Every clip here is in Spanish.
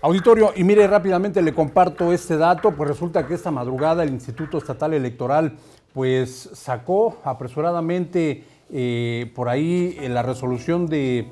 Auditorio, y mire rápidamente le comparto este dato, pues resulta que esta madrugada el Instituto Estatal Electoral pues sacó apresuradamente eh, por ahí eh, la resolución de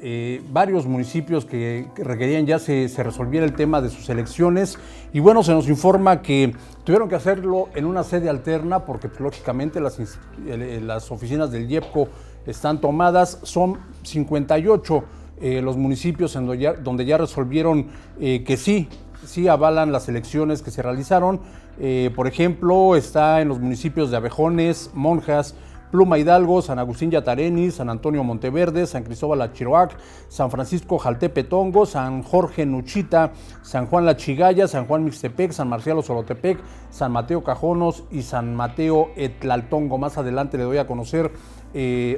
eh, varios municipios que, requerían ya se, resolviera el tema de sus elecciones y bueno, se nos informa que tuvieron que hacerlo en una sede alterna porque pues, lógicamente las, las oficinas del IEPCO están tomadas, son 58 eh, los municipios en donde, ya, resolvieron eh, que sí, sí avalan las elecciones que se realizaron. Eh, por ejemplo, está en los municipios de Abejones, Monjas, Pluma Hidalgo, San Agustín Yatareni, San Antonio Monteverde, San Cristóbal Achiroac, San Francisco Jaltepetongo, San Jorge Nuchita, San Juan La Chigaya, San Juan Mixtepec, San Marcialo Solotepec, San Mateo Cajonos y San Mateo Etlaltongo. Más adelante le doy a conocer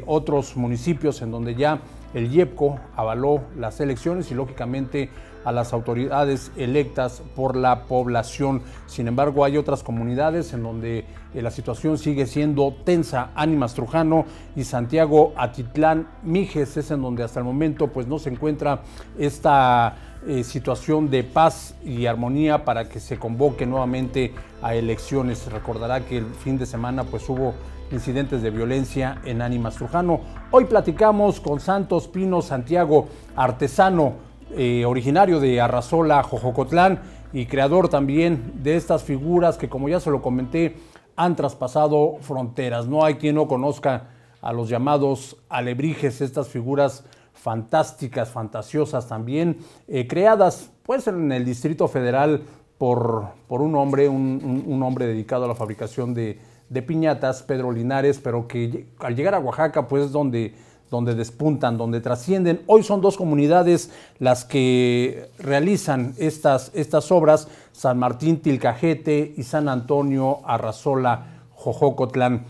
otros municipios en donde ya el IEPCO avaló las elecciones y lógicamente a las autoridades electas por la población. Sin embargo, hay otras comunidades en donde eh, la situación sigue siendo tensa. Ánimas Trujano y Santiago Atitlán Mijes es en donde hasta el momento pues, no se encuentra esta eh, situación de paz y armonía para que se convoque nuevamente a elecciones. Recordará que el fin de semana pues, hubo incidentes de violencia en Ánimas Trujano. Hoy platicamos con Santos Pino Santiago, artesano eh, originario de Arrazola, Jojocotlán, y creador también de estas figuras que, como ya se lo comenté, han traspasado fronteras. No hay quien no conozca a los llamados alebrijes, estas figuras fantásticas, fantasiosas también, eh, creadas pues en el Distrito Federal por, por un hombre, un hombre dedicado a la fabricación de, de piñatas, Pedro Linares, pero que al llegar a Oaxaca, pues donde donde despuntan, donde trascienden. Hoy son dos comunidades las que realizan estas, estas obras, San Martín Tilcajete y San Antonio Arrazola Jojocotlán.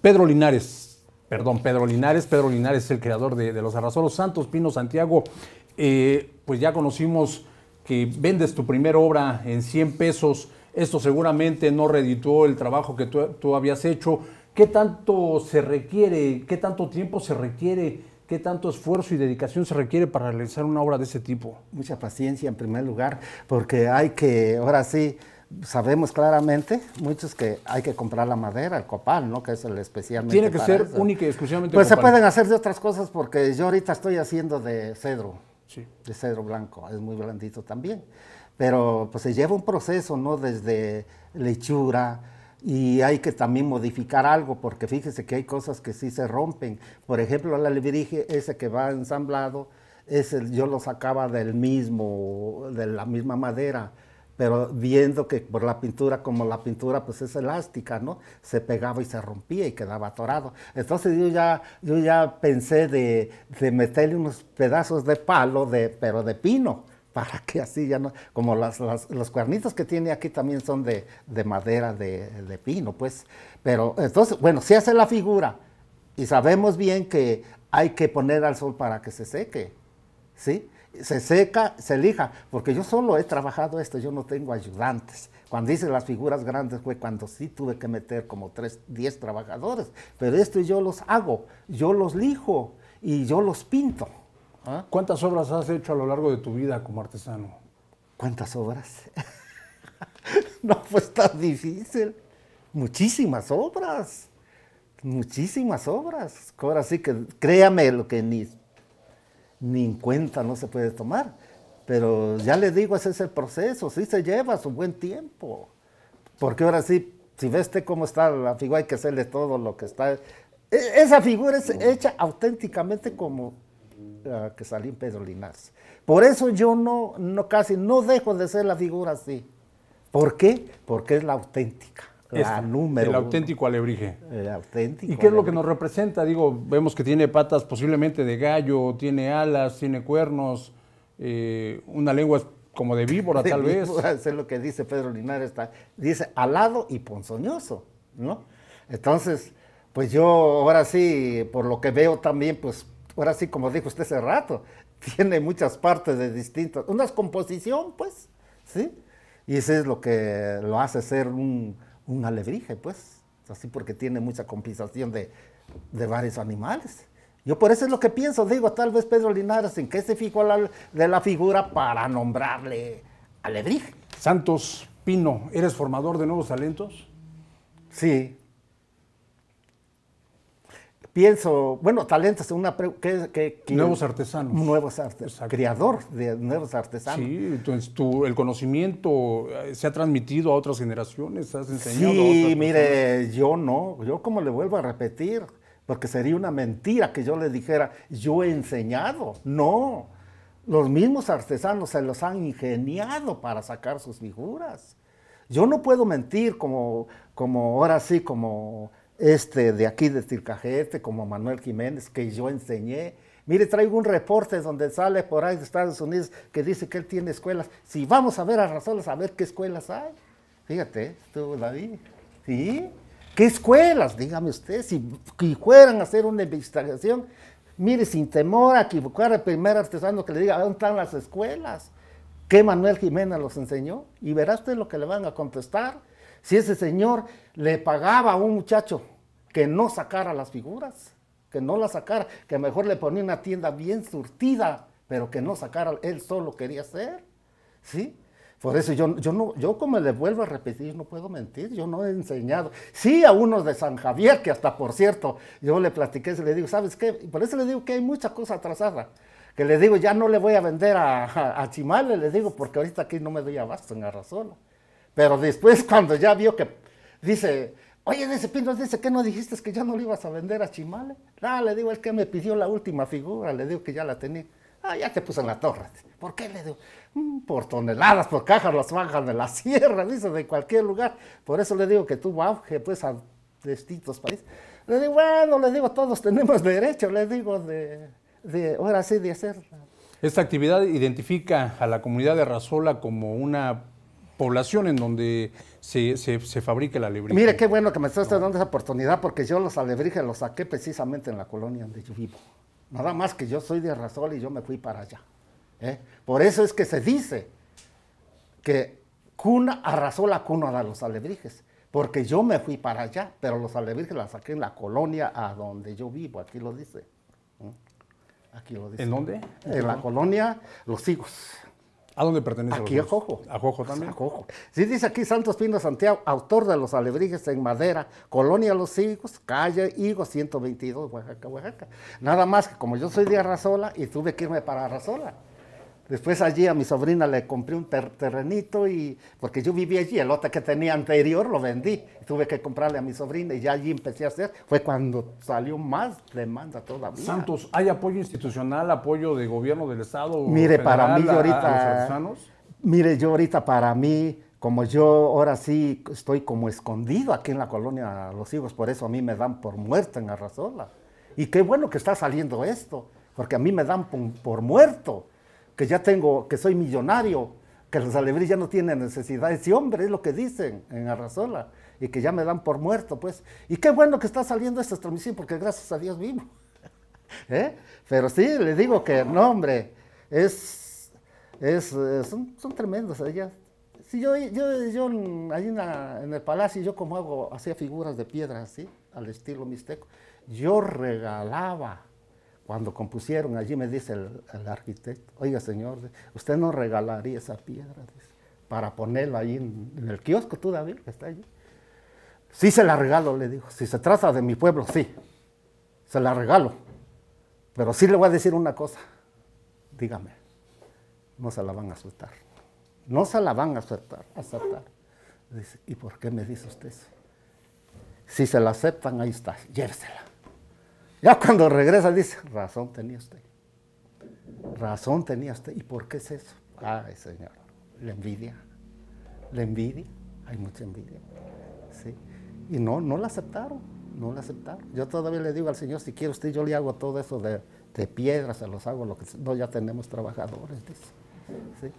Pedro Linares, perdón, Pedro Linares, Pedro Linares es el creador de, los Arrazolos Santos Pino Santiago, eh, pues ya conocimos que vendes tu primera obra en 100 pesos esto seguramente no reeditó el trabajo que tú, habías hecho. ¿Qué tanto se requiere, qué tanto tiempo se requiere, qué tanto esfuerzo y dedicación se requiere para realizar una obra de ese tipo? Mucha paciencia en primer lugar, porque hay que, ahora sí, sabemos claramente, muchos que hay que comprar la madera, el copal, ¿no? Que es el especialmente. Tiene que ser única y exclusivamente. Pues se pueden hacer de otras cosas porque yo ahorita estoy haciendo de cedro, de cedro blanco, es muy blandito también pero pues se lleva un proceso, ¿no? Desde lechura y hay que también modificar algo, porque fíjese que hay cosas que sí se rompen. Por ejemplo, la lebrige ese que va ensamblado, yo lo sacaba del mismo, de la misma madera, pero viendo que por la pintura, como la pintura pues es elástica, ¿no? Se pegaba y se rompía y quedaba atorado. Entonces yo ya, yo ya pensé de, de meterle unos pedazos de palo, de, pero de pino para que así ya no, como las, los cuernitos que tiene aquí también son de, madera de, pino, pues. Pero entonces, bueno, si hace la figura y sabemos bien que hay que poner al sol para que se seque, ¿sí? Se seca, se lija, porque yo solo he trabajado esto, yo no tengo ayudantes. Cuando hice las figuras grandes fue cuando sí tuve que meter como 3, 10 trabajadores, pero esto yo los hago, yo los lijo y yo los pinto. ¿Ah? ¿Cuántas obras has hecho a lo largo de tu vida como artesano? ¿Cuántas obras? no, fue pues, tan difícil. Muchísimas obras. Muchísimas obras. Ahora sí que créame lo que ni, ni en cuenta no se puede tomar. Pero ya le digo, ese es el proceso. Sí se lleva su buen tiempo. Porque ahora sí, si ves cómo está la figura, hay que hacerle todo lo que está. E, esa figura es hecha auténticamente como que salió Pedro Linares. Por eso yo no, no casi no dejo de ser la figura así. ¿Por qué? Porque es la auténtica. la número el auténtico alebrije. El auténtico. ¿Y qué es lo que nos representa? Digo, vemos que tiene patas posiblemente de gallo, tiene alas, tiene cuernos, eh, una lengua como de víbora, tal vez. vez. Es lo que dice Pedro Linares, está, dice alado y ponzoñoso, ¿no? Entonces, pues yo ahora sí, por lo que veo también, pues ahora sí, como dijo usted hace rato, tiene muchas partes de distintas, una composición, pues, ¿sí? Y eso es lo que lo hace ser un, un alebrije, pues, así porque tiene mucha compensación de, de, varios animales. Yo por eso es lo que pienso, digo, tal vez Pedro Linares, ¿en qué se fijó de la figura para nombrarle alebrije? Santos Pino, ¿eres formador de nuevos talentos? Sí, pienso, bueno, talentos, una que, nuevos artesanos. Nuevos artesanos. Creador de nuevos artesanos. Sí, entonces tú el conocimiento eh, se ha transmitido a otras generaciones, has enseñado. Sí, mire, yo no, yo como le vuelvo a repetir, porque sería una mentira que yo le dijera, yo he enseñado. No, los mismos artesanos se los han ingeniado para sacar sus figuras. Yo no puedo mentir como, como ahora sí, como este, de aquí de Circajete, como Manuel Jiménez, que yo enseñé. Mire, traigo un reporte donde sale por ahí de Estados Unidos que dice que él tiene escuelas. Si vamos a ver a razón a ver qué escuelas hay. Fíjate, tú, David. ¿Sí? ¿Qué escuelas? Dígame usted, si, fueran a hacer una investigación, mire, sin temor a equivocar al primer artesano que le diga, ¿dónde están las escuelas? ¿Qué Manuel Jiménez los enseñó? Y verás usted lo que le van a contestar. Si ese señor le pagaba a un muchacho que no sacara las figuras, que no las sacara, que mejor le ponía una tienda bien surtida, pero que no sacara, él solo quería hacer, ¿sí? Por eso yo, yo, no, yo como le vuelvo a repetir, no puedo mentir, yo no he enseñado. Sí a unos de San Javier, que hasta por cierto, yo le platiqué, le digo, ¿sabes qué? Por eso le digo que hay mucha cosa atrasada. Que le digo, ya no le voy a vender a, a, le digo, porque ahorita aquí no me doy abasto en razón. Pero después cuando ya vio que, dice, Oye, ese Pintos, dice que no dijiste que ya no lo ibas a vender a Chimale. No, ah, le digo, es que me pidió la última figura, le digo que ya la tenía. Ah, ya te puso en la torre. ¿Por qué le digo? Mm, por toneladas, por cajas las bajan de la sierra, dice, de cualquier lugar. Por eso le digo que tuvo auge, pues, a distintos países. Le digo, bueno, le digo, todos tenemos derecho, le digo, de, de ahora sí, de hacer. Esta actividad identifica a la comunidad de Razola como una población en donde se, se, se fabrica el alebrije. Mire, qué bueno que me está dando esa oportunidad porque yo los alebrijes los saqué precisamente en la colonia donde yo vivo. Nada más que yo soy de Arrasol y yo me fui para allá. ¿eh? Por eso es que se dice que cuna arrasó la cuna a los alebrijes porque yo me fui para allá, pero los alebrijes los saqué en la colonia a donde yo vivo, aquí lo dice. ¿eh? Aquí lo dice. ¿En dónde? En la colonia Los Higos. ¿A dónde pertenece? Aquí a Jojo. A Jojo también. A Jojo. Sí, dice aquí Santos Pino Santiago, autor de Los Alebrijes en Madera, Colonia Los Cívicos, calle Higo 122, Oaxaca, Oaxaca. Nada más que como yo soy de Arrazola y tuve que irme para Arrazola. Después allí a mi sobrina le compré un terrenito y porque yo vivía allí, el lote que tenía anterior lo vendí, tuve que comprarle a mi sobrina y ya allí empecé a hacer, fue cuando salió más demanda todavía. Santos, ¿hay apoyo institucional, apoyo de gobierno del Estado? Mire, para mí yo ahorita... mire, yo ahorita para mí, como yo ahora sí estoy como escondido aquí en la colonia Los Higos, por eso a mí me dan por muerto en Arrasola. Y qué bueno que está saliendo esto, porque a mí me dan por muerto que ya tengo, que soy millonario, que los alebrijes ya no tienen necesidad. Ese hombre es lo que dicen en arrasola y que ya me dan por muerto, pues. Y qué bueno que está saliendo esta transmisión porque gracias a Dios vivo. ¿Eh? Pero sí, le digo que no, hombre, es, es, eh, son, son tremendos ellas yo, yo, yo ahí en, en, el palacio, yo como hago, hacía figuras de piedra así, al estilo mixteco, yo regalaba cuando compusieron, allí me dice el, arquitecto, oiga señor, usted no regalaría esa piedra para ponerla ahí en, el kiosco David, que está allí. Sí se la regalo, le digo, si se trata de mi pueblo, sí, se la regalo. Pero sí le voy a decir una cosa, dígame, no se la van a aceptar. No se la van a aceptar, aceptar. Dice, ¿y por qué me dice usted eso? Si se la aceptan, ahí está, llévesela. Ya cuando regresa dice, razón tenía usted. Razón tenía usted. ¿Y por qué es eso? Ay, señor, la envidia. La envidia, hay mucha envidia. Y no, no la aceptaron, no la aceptaron. Yo todavía le digo al Señor, si quiere usted, yo le hago todo eso de, de piedras, se los hago, lo que, no, ya tenemos trabajadores, dice.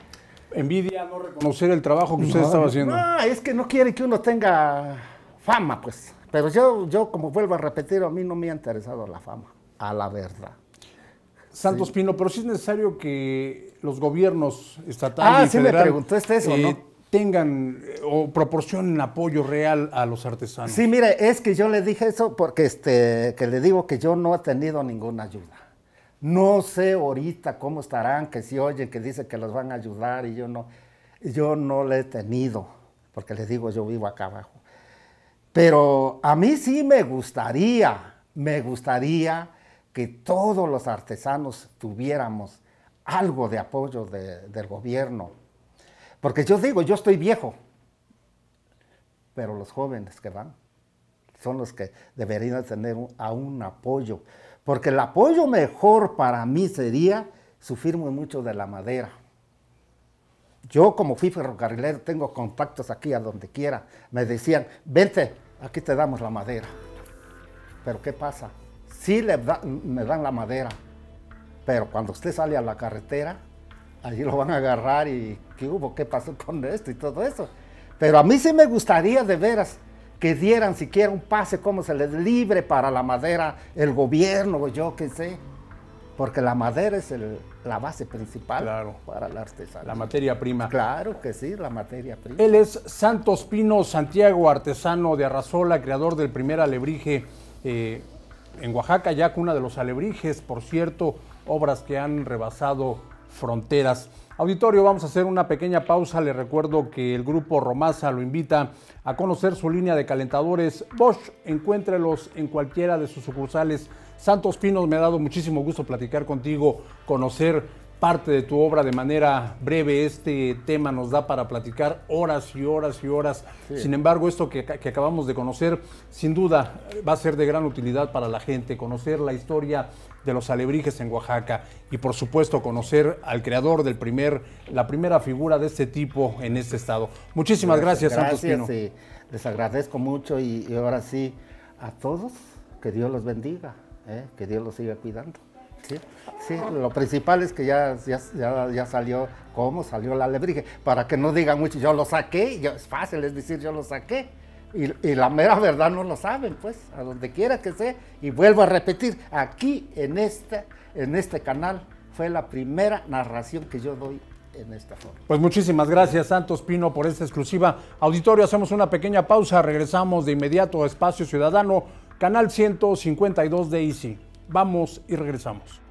Envidia no reconocer el trabajo que usted estaba haciendo. No, es que no quiere que uno tenga fama, pues. Pero yo, yo, como vuelvo a repetir, a mí no me ha interesado la fama, a la verdad. Santos Pino, pero sí es necesario que los gobiernos estatales tengan o proporcionen apoyo real a los artesanos. Sí, mire, es que yo le dije eso porque este, que le digo que yo no he tenido ninguna ayuda. No sé ahorita cómo estarán, que si oyen que dicen que los van a ayudar y yo no, yo no le he tenido, porque les digo, yo vivo acá abajo. Pero a mí sí me gustaría, me gustaría que todos los artesanos tuviéramos algo de apoyo del gobierno. Porque yo digo, yo estoy viejo, pero los jóvenes que van son los que deberían tener a un apoyo. Porque el apoyo mejor para mí sería sufrir mucho de la madera. Yo como fui ferrocarrilero tengo contactos aquí a donde quiera. Me decían, vente, aquí te damos la madera. Pero ¿qué pasa? Sí le me dan la madera, pero cuando usted sale a la carretera, allí lo van a agarrar y ¿qué hubo? ¿Qué pasó con esto y todo eso? Pero a mí sí me gustaría de veras que dieran siquiera un pase como se les libre para la madera, el gobierno yo qué sé, porque la madera es el, la base principal para la artesanía. La materia prima. Claro que sí, la materia prima. Él es Santos Pino Santiago, artesano de Arrazola, creador del primer alebrije eh, en Oaxaca, ya una de los alebrijes, por cierto, obras que han rebasado fronteras. Auditorio, vamos a hacer una pequeña pausa. Le recuerdo que el grupo Romaza lo invita a conocer su línea de calentadores Bosch. Encuéntrelos en cualquiera de sus sucursales Santos Pinos, me ha dado muchísimo gusto platicar contigo, conocer parte de tu obra de manera breve. Este tema nos da para platicar horas y horas y horas. Sin embargo, esto que, acabamos de conocer, sin duda, va a ser de gran utilidad para la gente, conocer la historia de los alebrijes en Oaxaca y, por supuesto, conocer al creador del primer, la primera figura de este tipo en este estado. Muchísimas gracias, Santos Pinos. les agradezco mucho y ahora sí a todos, que Dios los bendiga. ¿eh? que Dios lo siga cuidando. ¿sí? lo principal es que ya, ya, salió, ¿cómo salió la lebrige? Para que no digan mucho, yo lo saqué, es fácil es decir, yo lo saqué. Y, la mera verdad no lo saben, pues, a donde quiera que sea. Y vuelvo a repetir, aquí en, este en este canal fue la primera narración que yo doy en esta forma. Pues muchísimas gracias Santos Pino por esta exclusiva. Auditorio, hacemos una pequeña pausa, regresamos de inmediato a Espacio Ciudadano canal 152 de Easy. Vamos y regresamos.